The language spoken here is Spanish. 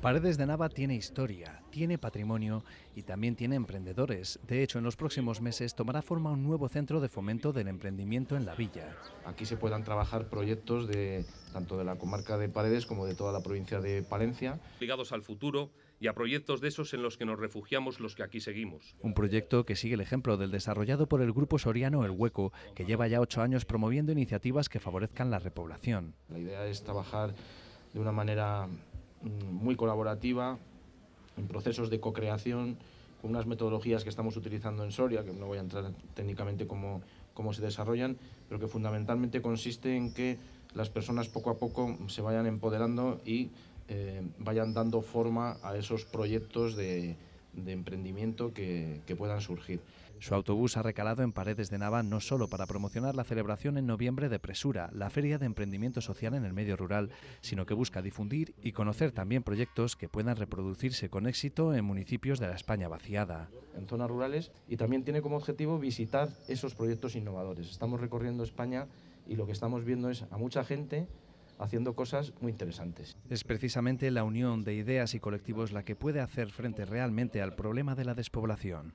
Paredes de Nava tiene historia, tiene patrimonio y también tiene emprendedores. De hecho, en los próximos meses tomará forma un nuevo centro de fomento del emprendimiento en la villa. Aquí se puedan trabajar proyectos de tanto de la comarca de Paredes como de toda la provincia de Palencia. Ligados al futuro, y a proyectos de esos en los que nos refugiamos los que aquí seguimos. Un proyecto que sigue el ejemplo del desarrollado por el grupo soriano El Hueco, que lleva ya ocho años promoviendo iniciativas que favorezcan la repoblación. La idea es trabajar de una manera Mm, muy colaborativa, en procesos de co-creación, con unas metodologías que estamos utilizando en Soria, que no voy a entrar técnicamente cómo, cómo se desarrollan, pero que fundamentalmente consiste en que las personas poco a poco se vayan empoderando y eh, vayan dando forma a esos proyectos de, de emprendimiento que, puedan surgir. Su autobús ha recalado en Paredes de Nava no solo para promocionar la celebración en noviembre de Presura, la feria de emprendimiento social en el medio rural, sino que busca difundir y conocer también proyectos que puedan reproducirse con éxito en municipios de la España vaciada. En zonas rurales y también tiene como objetivo visitar esos proyectos innovadores. Estamos recorriendo España y lo que estamos viendo es a mucha gente haciendo cosas muy interesantes. Es precisamente la unión de ideas y colectivos la que puede hacer frente realmente al problema de la despoblación.